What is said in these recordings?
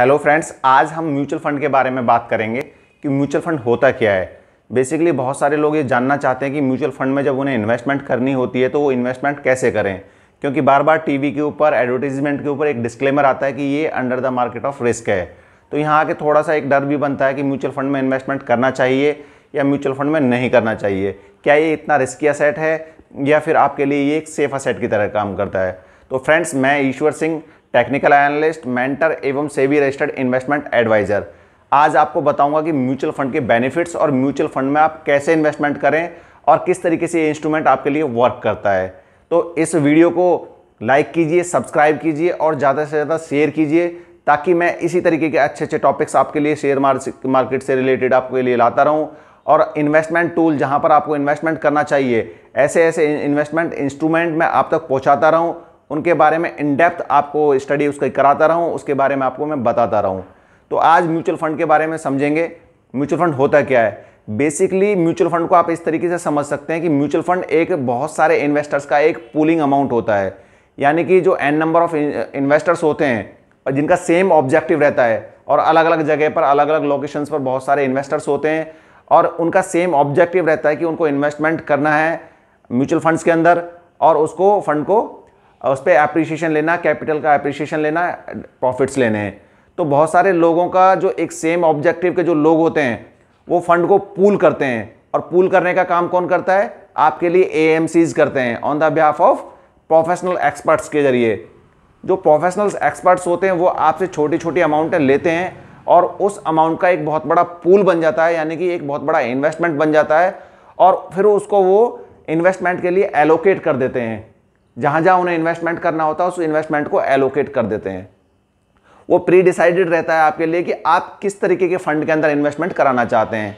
hello friends आज हम mutual fund के बारे में बात करेंगे कि म्यूचुअल फंड होता क्या है बेसिकली बहुत सारे लोग ये जानना चाहते हैं कि म्यूचुअल फंड में जब उन्हें इन्वेस्टमेंट करनी होती है तो वो इन्वेस्टमेंट कैसे करें क्योंकि बार बार टीवी के ऊपर एडवर्टीजमेंट के ऊपर एक डिस्क्लेमर आता है कि ये under the market of risk है तो यहाँ आके थोड़ा सा एक डर भी बनता है कि म्यूचुअल फंड में इन्वेस्टमेंट करना चाहिए या म्यूचुअल फंड में नहीं करना चाहिए क्या ये इतना रिस्की असेट है या फिर आपके लिए ये एक सेफ असेट की तरह काम करता है तो फ्रेंड्स मैं Ishwar Singh technical analyst mentor एवं सेबी रजिस्टर्ड इन्वेस्टमेंट एडवाइजर आज आपको बताऊंगा कि म्यूचुअल फंड के बेनिफिट्स और म्यूचुअल फंड में आप कैसे इन्वेस्टमेंट करें और किस तरीके से ये इंस्ट्रूमेंट आपके लिए वर्क करता है तो इस वीडियो को लाइक कीजिए सब्सक्राइब कीजिए और ज़्यादा से ज़्यादा शेयर कीजिए ताकि मैं इसी तरीके के अच्छे अच्छे टॉपिक्स आपके लिए शेयर मार्केट से रिलेटेड आपके लिए लाता रहूँ और इन्वेस्टमेंट टूल जहाँ पर आपको इन्वेस्टमेंट करना चाहिए ऐसे ऐसे इन्वेस्टमेंट इंस्ट्रूमेंट मैं आप तक पहुँचाता रहूँ उनके बारे में इन डेप्थ आपको स्टडी उसकी कराता रहूँ उसके बारे में आपको मैं बताता रहूँ तो आज म्यूचुअल फंड के बारे में समझेंगे म्यूचुअल फंड होता क्या है बेसिकली म्यूचुअल फंड को आप इस तरीके से समझ सकते हैं कि म्यूचुअल फंड एक बहुत सारे इन्वेस्टर्स का एक पूलिंग अमाउंट होता है यानी कि जो एन नंबर ऑफ इन्वेस्टर्स होते हैं और जिनका सेम ऑब्जेक्टिव रहता है और अलग अलग जगह पर अलग अलग लोकेशंस पर बहुत सारे इन्वेस्टर्स होते हैं और उनका सेम ऑब्जेक्टिव रहता है कि उनको इन्वेस्टमेंट करना है म्यूचुअल फंड्स के अंदर और उसको फंड को उस पर अप्रिसिएशन लेना कैपिटल का अप्रिसिएशन लेना प्रॉफिट्स लेने हैं तो बहुत सारे लोगों का जो एक सेम ऑब्जेक्टिव के जो लोग होते हैं वो फंड को पूल करते हैं और पूल करने का काम कौन करता है आपके लिए ए करते हैं on the behalf of professional experts के जरिए जो प्रोफेशनल एक्सपर्ट्स होते हैं वो आपसे छोटी छोटी अमाउंटें लेते हैं और उस अमाउंट का एक बहुत बड़ा पूल बन जाता है यानी कि एक बहुत बड़ा इन्वेस्टमेंट बन जाता है और फिर उसको वो इन्वेस्टमेंट के लिए एलोकेट कर देते हैं जहां जहां उन्हें इन्वेस्टमेंट करना होता है उस इन्वेस्टमेंट को एलोकेट कर देते हैं वो प्री डिसाइडेड रहता है आपके लिए कि आप किस तरीके के फंड के अंदर इन्वेस्टमेंट कराना चाहते हैं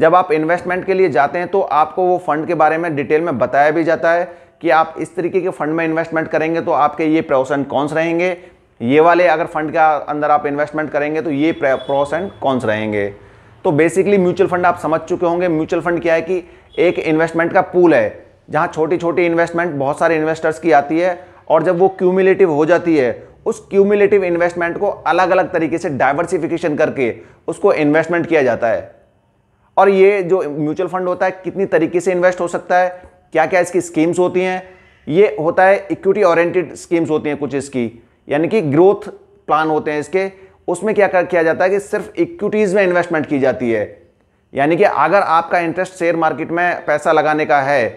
जब आप इन्वेस्टमेंट के लिए जाते हैं तो आपको वो फंड के बारे में डिटेल में बताया भी जाता है कि आप इस तरीके के फंड में इन्वेस्टमेंट करेंगे तो आपके ये प्रोस एंड से रहेंगे ये वाले अगर फंड के अंदर आप इन्वेस्टमेंट करेंगे तो ये प्रोस एंड से रहेंगे तो बेसिकली म्यूचुअल फंड आप समझ चुके होंगे म्यूचुअल फंड क्या है कि एक इन्वेस्टमेंट का पूल है जहाँ छोटी छोटी इन्वेस्टमेंट बहुत सारे इन्वेस्टर्स की आती है और जब वो क्यूमुलेटिव हो जाती है उस क्यूमुलेटिव इन्वेस्टमेंट को अलग अलग तरीके से डाइवर्सिफिकेशन करके उसको इन्वेस्टमेंट किया जाता है और ये जो म्यूचुअल फंड होता है कितनी तरीके से इन्वेस्ट हो सकता है क्या क्या इसकी स्कीम्स होती हैं ये होता है इक्विटी ओरिएंटेड स्कीम्स होती हैं कुछ इसकी यानी कि ग्रोथ प्लान होते हैं इसके उसमें क्या किया जाता है कि सिर्फ इक्विटीज़ में इन्वेस्टमेंट की जाती है यानी कि अगर आपका इंटरेस्ट शेयर मार्केट में पैसा लगाने का है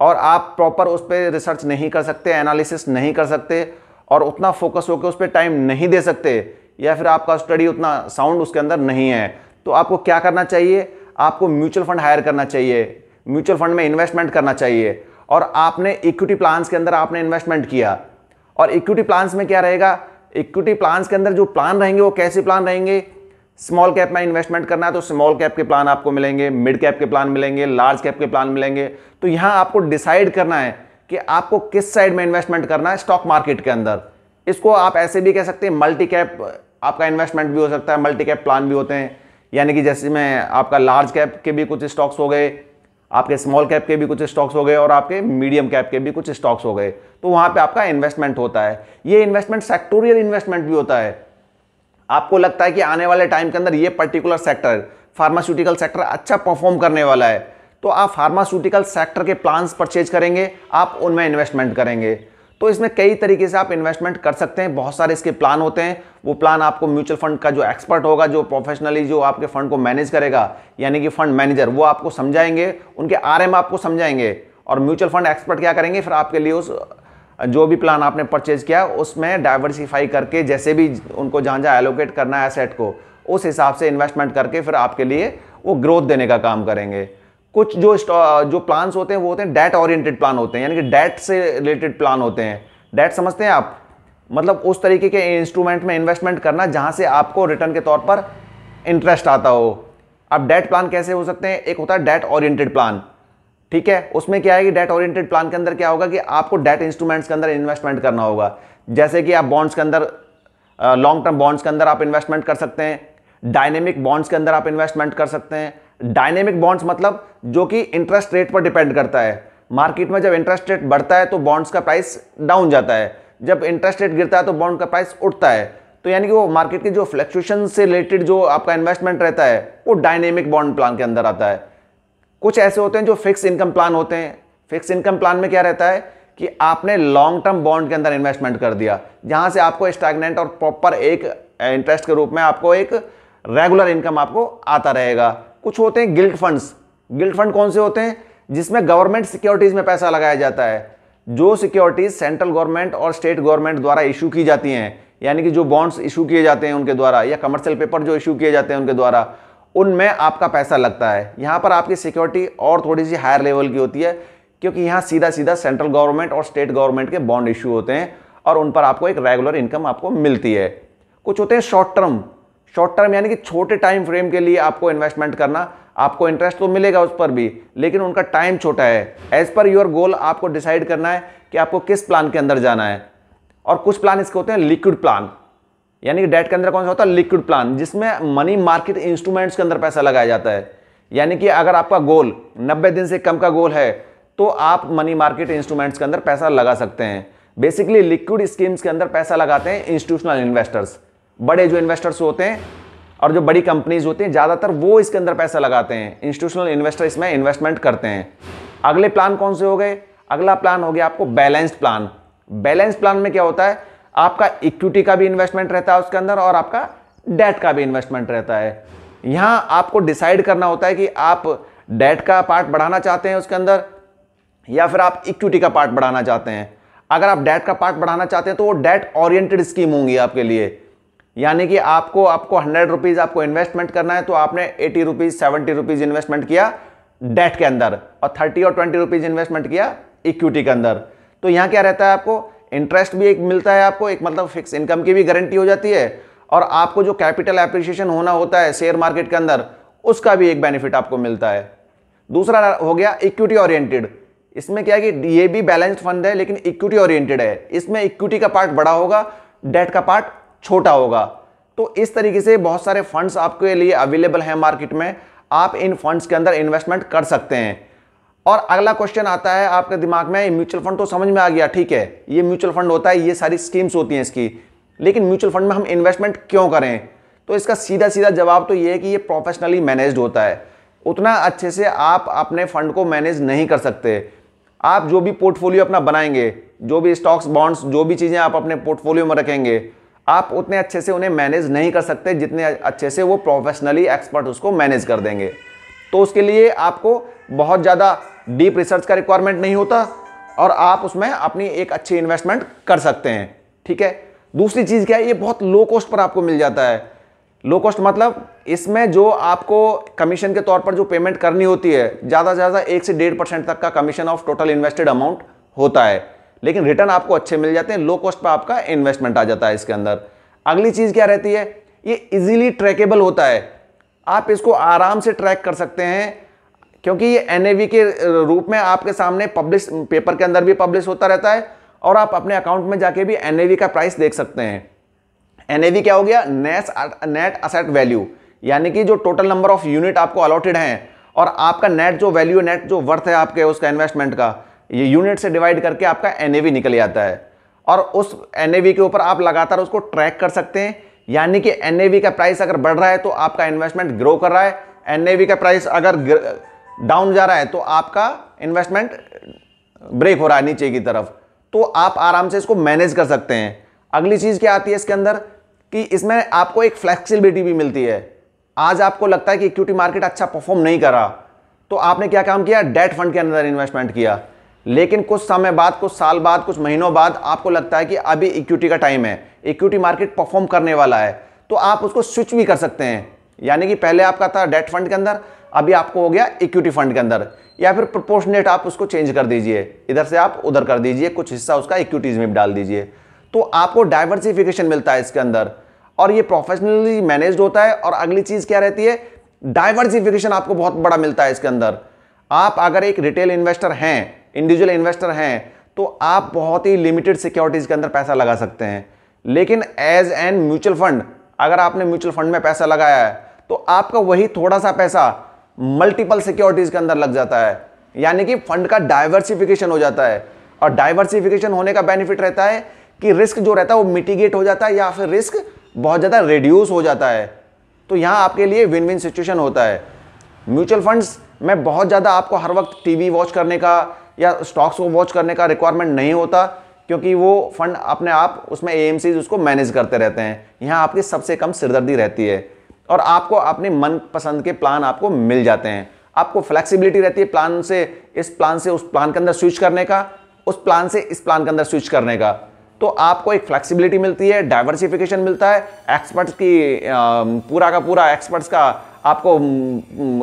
और आप प्रॉपर उस पर रिसर्च नहीं कर सकते एनालिसिस नहीं कर सकते और उतना फोकस होकर उस पर टाइम नहीं दे सकते या फिर आपका स्टडी उतना साउंड उसके अंदर नहीं है तो आपको क्या करना चाहिए आपको म्यूचुअल फंड हायर करना चाहिए म्यूचुअल फंड में इन्वेस्टमेंट करना चाहिए और आपने इक्विटी प्लान्स के अंदर आपने इन्वेस्टमेंट किया और इक्विटी प्लान्स में क्या रहेगा इक्विटी प्लान्स के अंदर जो प्लान रहेंगे वो कैसे प्लान रहेंगे स्मॉल कैप में इन्वेस्टमेंट करना है तो स्मॉल कैप के प्लान आपको मिलेंगे मिड कैप के प्लान मिलेंगे लार्ज कैप के प्लान मिलेंगे तो यहां आपको डिसाइड करना है कि आपको किस साइड में इन्वेस्टमेंट करना है स्टॉक मार्केट के अंदर इसको आप ऐसे भी कह सकते हैं मल्टी कैप आपका इन्वेस्टमेंट भी हो सकता है मल्टी कैप प्लान भी होते हैं यानी कि जैसे में आपका लार्ज कैप के भी कुछ स्टॉक्स हो गए आपके स्मॉल कैप के भी कुछ स्टॉक्स हो गए और आपके मीडियम कैप के भी कुछ स्टॉक्स हो गए तो वहाँ पे आपका इन्वेस्टमेंट होता है ये इन्वेस्टमेंट सेक्टोरियल इन्वेस्टमेंट भी होता है आपको लगता है कि आने वाले टाइम के अंदर ये पर्टिकुलर सेक्टर फार्मास्यूटिकल सेक्टर अच्छा परफॉर्म करने वाला है तो आप फार्मास्यूटिकल सेक्टर के प्लान्स परचेज करेंगे आप उनमें इन्वेस्टमेंट करेंगे तो इसमें कई तरीके से आप इन्वेस्टमेंट कर सकते हैं बहुत सारे इसके प्लान होते हैं वो प्लान आपको म्यूचुअल फंड का जो एक्सपर्ट होगा जो प्रोफेशनली जो आपके फंड को मैनेज करेगा यानी कि फंड मैनेजर वो आपको समझाएंगे उनके आर आपको समझाएंगे और म्यूचुअल फंड एक्सपर्ट क्या करेंगे फिर आपके लिए उस जो भी प्लान आपने परचेज किया उसमें डाइवर्सिफाई करके जैसे भी उनको जहाँ जहाँ एलोकेट करना है एसेट को उस हिसाब से इन्वेस्टमेंट करके फिर आपके लिए वो ग्रोथ देने का काम करेंगे कुछ जो जो प्लान्स होते हैं वो होते हैं डेट ओरिएंटेड प्लान होते हैं यानी कि डेट से रिलेटेड प्लान होते हैं डेट समझते हैं आप मतलब उस तरीके के इंस्ट्रूमेंट में इन्वेस्टमेंट करना जहाँ से आपको रिटर्न के तौर पर इंटरेस्ट आता हो अब डेट प्लान कैसे हो सकते हैं एक होता है डेट ओरिएंटेड प्लान ठीक है उसमें क्या है कि डेट ओरिएंटेड प्लान के अंदर क्या होगा कि आपको डेट इंस्ट्रूमेंट्स के अंदर इन्वेस्टमेंट करना होगा जैसे कि आप बॉन्ड्स के अंदर लॉन्ग टर्म बॉन्ड्स के अंदर आप इन्वेस्टमेंट कर सकते हैं डायनेमिक बॉन्ड्स के अंदर आप इन्वेस्टमेंट कर सकते हैं डायनेमिक बॉन्ड्स मतलब जो कि इंटरेस्ट रेट पर डिपेंड करता है मार्केट में जब इंटरेस्ट रेट बढ़ता है तो बॉन्ड्स का प्राइस डाउन जाता है जब इंटरेस्ट रेट गिरता है तो बॉन्ड का प्राइस उठता है तो यानी कि वो मार्केट के जो फ्लक्चुएशन से रिलेटेड जो आपका इन्वेस्टमेंट रहता है वो डायनेमिक बॉन्ड प्लान के अंदर आता है कुछ ऐसे होते हैं जो फिक्स इनकम प्लान होते हैं फिक्स इनकम प्लान में क्या रहता है कि आपने लॉन्ग टर्म बॉन्ड के अंदर इन्वेस्टमेंट कर दिया जहां से आपको स्टैगनेंट और प्रॉपर एक इंटरेस्ट के रूप में आपको एक रेगुलर इनकम आपको आता रहेगा कुछ होते हैं गिल्ट फंड्स गिल्ट फंड कौन से होते हैं जिसमें गवर्नमेंट सिक्योरिटीज़ में पैसा लगाया जाता है जो सिक्योरिटीज़ सेंट्रल गवर्नमेंट और स्टेट गवर्नमेंट द्वारा इशू की जाती हैं यानी कि जो बॉन्ड्स इशू किए जाते हैं उनके द्वारा या कमर्शियल पेपर जो इशू किए जाते हैं उनके द्वारा उनमें आपका पैसा लगता है यहाँ पर आपकी सिक्योरिटी और थोड़ी सी हायर लेवल की होती है क्योंकि यहाँ सीधा सीधा सेंट्रल गवर्नमेंट और स्टेट गवर्नमेंट के बॉन्ड इशू होते हैं और उन पर आपको एक रेगुलर इनकम आपको मिलती है कुछ होते हैं शॉर्ट टर्म शॉर्ट टर्म यानी कि छोटे टाइम फ्रेम के लिए आपको इन्वेस्टमेंट करना आपको इंटरेस्ट तो मिलेगा उस पर भी लेकिन उनका टाइम छोटा है एज पर योर गोल आपको डिसाइड करना है कि आपको किस प्लान के अंदर जाना है और कुछ प्लान इसके होते हैं लिक्विड प्लान यानी कि डेट के अंदर कौन सा होता है लिक्विड प्लान जिसमें मनी मार्केट इंस्ट्रूमेंट्स के अंदर पैसा लगाया जाता है यानी कि अगर आपका गोल नब्बे दिन से कम का गोल है तो आप मनी मार्केट इंस्ट्रूमेंट्स के अंदर पैसा लगा सकते हैं बेसिकली लिक्विड स्कीम्स के अंदर पैसा लगाते हैं इंस्टीट्यूशनल इन्वेस्टर्स बड़े जो इन्वेस्टर्स होते हैं और जो बड़ी कंपनीज होती हैं ज़्यादातर वो इसके अंदर पैसा लगाते हैं इंस्टीट्यूशनल इन्वेस्टर इसमें इन्वेस्टमेंट करते हैं अगले प्लान कौन से हो गए अगला प्लान हो गया आपको बैलेंस्ड प्लान बैलेंस प्लान में क्या होता है आपका इक्विटी का भी इन्वेस्टमेंट रहता है उसके अंदर और आपका डेट का भी इन्वेस्टमेंट रहता है यहाँ आपको डिसाइड करना होता है कि आप डेट का पार्ट बढ़ाना चाहते हैं उसके अंदर या फिर आप इक्विटी का पार्ट बढ़ाना चाहते हैं अगर आप डेट का पार्ट बढ़ाना चाहते हैं तो वो डेट ओरिएंटेड स्कीम होंगी आपके लिए यानी कि आपको आपको हंड्रेड रुपीज़ आपको इन्वेस्टमेंट करना है तो आपने eighty rupees seventy rupees investment किया डेट के अंदर और थर्टी और ट्वेंटी रुपीज़ इन्वेस्टमेंट किया इक्विटी के अंदर तो यहां क्या रहता है आपको इंटरेस्ट भी एक मिलता है आपको एक मतलब फिक्स इनकम की भी गारंटी हो जाती है और आपको जो कैपिटल अप्रिशिएशन होना होता है शेयर मार्केट के अंदर उसका भी एक बेनिफिट आपको मिलता है दूसरा हो गया इक्विटी ओरिएंटेड इसमें क्या है कि ये भी बैलेंस्ड फंड है लेकिन इक्विटी ओरिएंटेड है इसमें इक्विटी का पार्ट बड़ा होगा डेट का पार्ट छोटा होगा तो इस तरीके से बहुत सारे फंड्स आपके लिए अवेलेबल हैं मार्केट में आप इन फंड्स के अंदर इन्वेस्टमेंट कर सकते हैं और अगला क्वेश्चन आता है आपके दिमाग में म्यूचुअल फंड तो समझ में आ गया ठीक है ये म्यूचुअल फंड होता है ये सारी स्कीम्स होती हैं इसकी लेकिन म्यूचुअल फंड में हम इन्वेस्टमेंट क्यों करें तो इसका सीधा सीधा जवाब तो ये है कि ये प्रोफेशनली मैनेज होता है उतना अच्छे से आप अपने फंड को मैनेज नहीं कर सकते आप जो भी पोर्टफोलियो अपना बनाएंगे जो भी स्टॉक्स बॉन्ड्स जो भी चीज़ें आप अपने पोर्टफोलियो में रखेंगे आप उतने अच्छे से उन्हें मैनेज नहीं कर सकते जितने अच्छे से वो प्रोफेशनली एक्सपर्ट उसको मैनेज कर देंगे तो उसके लिए आपको बहुत ज़्यादा डीप रिसर्च का रिक्वायरमेंट नहीं होता और आप उसमें अपनी एक अच्छी इन्वेस्टमेंट कर सकते हैं ठीक है दूसरी चीज़ क्या है ये बहुत लो कॉस्ट पर आपको मिल जाता है लो कॉस्ट मतलब इसमें जो आपको कमीशन के तौर पर जो पेमेंट करनी होती है ज़्यादा से ज़्यादा एक से डेढ़ परसेंट तक का commission of total invested amount होता है लेकिन रिटर्न आपको अच्छे मिल जाते हैं लो कॉस्ट पर आपका इन्वेस्टमेंट आ जाता है इसके अंदर अगली चीज़ क्या रहती है ये इजीली ट्रैकेबल होता है आप इसको आराम से ट्रैक कर सकते हैं क्योंकि ये एन के रूप में आपके सामने पब्लिश पेपर के अंदर भी पब्लिश होता रहता है और आप अपने अकाउंट में जाके भी एन का प्राइस देख सकते हैं एन क्या हो गया नेस नेट असेट वैल्यू यानी कि जो टोटल नंबर ऑफ यूनिट आपको अलॉटेड हैं और आपका नेट जो वैल्यू नेट जो वर्थ है आपके उसका इन्वेस्टमेंट का ये यूनिट से डिवाइड करके आपका एन निकल जाता है और उस एन के ऊपर आप लगातार उसको ट्रैक कर सकते हैं यानी कि एन का प्राइस अगर बढ़ रहा है तो आपका इन्वेस्टमेंट ग्रो कर रहा है एन का प्राइस अगर डाउन जा रहा है तो आपका इन्वेस्टमेंट ब्रेक हो रहा है नीचे की तरफ तो आप आराम से इसको मैनेज कर सकते हैं अगली चीज़ क्या आती है इसके अंदर कि इसमें आपको एक फ्लेक्सिबिलिटी भी मिलती है आज आपको लगता है कि इक्विटी मार्केट अच्छा परफॉर्म नहीं कर रहा तो आपने क्या काम किया डेट फंड के अंदर इन्वेस्टमेंट किया लेकिन कुछ समय बाद कुछ साल बाद कुछ महीनों बाद आपको लगता है कि अभी इक्विटी का टाइम है इक्विटी मार्केट परफॉर्म करने वाला है तो आप उसको स्विच भी कर सकते हैं यानी कि पहले आपका था डेट फंड के अंदर अभी आपको हो गया इक्विटी फंड के अंदर या फिर प्रोपोर्शनेट आप उसको चेंज कर दीजिए इधर से आप उधर कर दीजिए कुछ हिस्सा उसका इक्विटीज में डाल दीजिए तो आपको डाइवर्सिफिकेशन मिलता है इसके अंदर और ये प्रोफेशनली मैनेज होता है और अगली चीज क्या रहती है डाइवर्सिफिकेशन आपको बहुत बड़ा मिलता है इसके अंदर आप अगर एक रिटेल इन्वेस्टर हैं इंडिविजुअल इन्वेस्टर हैं तो आप बहुत ही लिमिटेड सिक्योरिटीज के अंदर पैसा लगा सकते हैं लेकिन एज एन म्यूचुअल फंड अगर आपने म्यूचुअल फंड में पैसा लगाया है तो आपका वही थोड़ा सा पैसा मल्टीपल सिक्योरिटीज के अंदर लग जाता है यानी कि फंड का डाइवर्सिफिकेशन हो जाता है और डायवर्सिफिकेशन होने का बेनिफिट रहता है कि रिस्क जो रहता है वो मिटिगेट हो जाता है या फिर रिस्क बहुत ज़्यादा रिड्यूस हो जाता है तो यहाँ आपके लिए विन विन सिचुएशन होता है म्यूचुअल फंड्स में बहुत ज़्यादा आपको हर वक्त टीवी वॉच करने का या स्टॉक्स को वॉच करने का रिक्वायरमेंट नहीं होता क्योंकि वो फंड अपने आप उसमें ए उसको मैनेज करते रहते हैं यहाँ आपकी सबसे कम सिरदर्दी रहती है और आपको अपने मनपसंद के प्लान आपको मिल जाते हैं आपको फ्लेक्सिबिलिटी रहती है प्लान से इस प्लान से उस प्लान के अंदर स्विच करने का उस प्लान से इस प्लान के अंदर स्विच करने का तो आपको एक फ्लेक्सिबिलिटी मिलती है डाइवर्सिफिकेशन मिलता है एक्सपर्ट्स की पूरा का पूरा एक्सपर्ट्स का आपको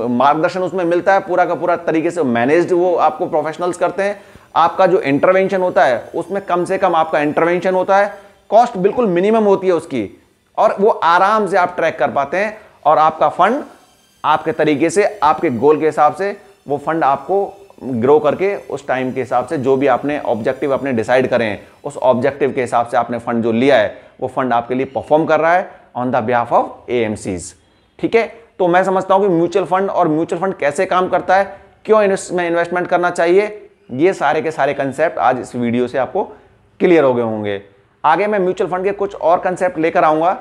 मार्गदर्शन उसमें मिलता है पूरा का पूरा तरीके से मैनेज वो आपको प्रोफेशनल्स करते हैं आपका जो इंटरवेंशन होता है उसमें कम से कम आपका इंटरवेंशन होता है कॉस्ट बिल्कुल मिनिमम होती है उसकी और वो आराम से आप ट्रैक कर पाते हैं और आपका फंड आपके तरीके से आपके गोल के हिसाब से वो फंड आपको ग्रो करके उस टाइम के हिसाब से जो भी आपने ऑब्जेक्टिव अपने डिसाइड करें उस ऑब्जेक्टिव के हिसाब से आपने फंड जो लिया है वो फंड आपके लिए परफॉर्म कर रहा है on the behalf of a ठीक है तो मैं समझता हूँ कि म्यूचुअल फंड और म्यूचुअल फंड कैसे काम करता है क्यों इसमें इन्वेस्टमेंट करना चाहिए ये सारे के सारे कंसेप्ट आज इस वीडियो से आपको क्लियर हो गए होंगे आगे मैं म्यूचुअल फंड के कुछ और कंसेप्ट लेकर आऊंगा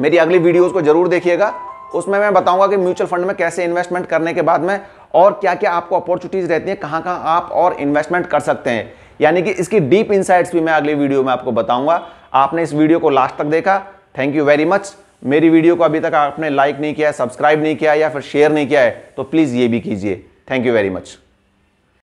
मेरी अगली वीडियो को जरूर देखिएगा उसमें मैं बताऊंगा कि म्यूचुअल फंड में कैसे इन्वेस्टमेंट करने के बाद में और क्या क्या आपको अपॉर्चुनिटीज़ रहती हैं कहाँ कहाँ आप और इन्वेस्टमेंट कर सकते हैं यानी कि इसकी डीप इंसाइट्स भी मैं अगली वीडियो में आपको बताऊंगा आपने इस वीडियो को लास्ट तक देखा थैंक यू वेरी मच मेरी वीडियो को अभी तक आपने लाइक नहीं किया सब्सक्राइब नहीं किया या फिर शेयर नहीं किया है तो प्लीज़ ये भी कीजिए थैंक यू वेरी मच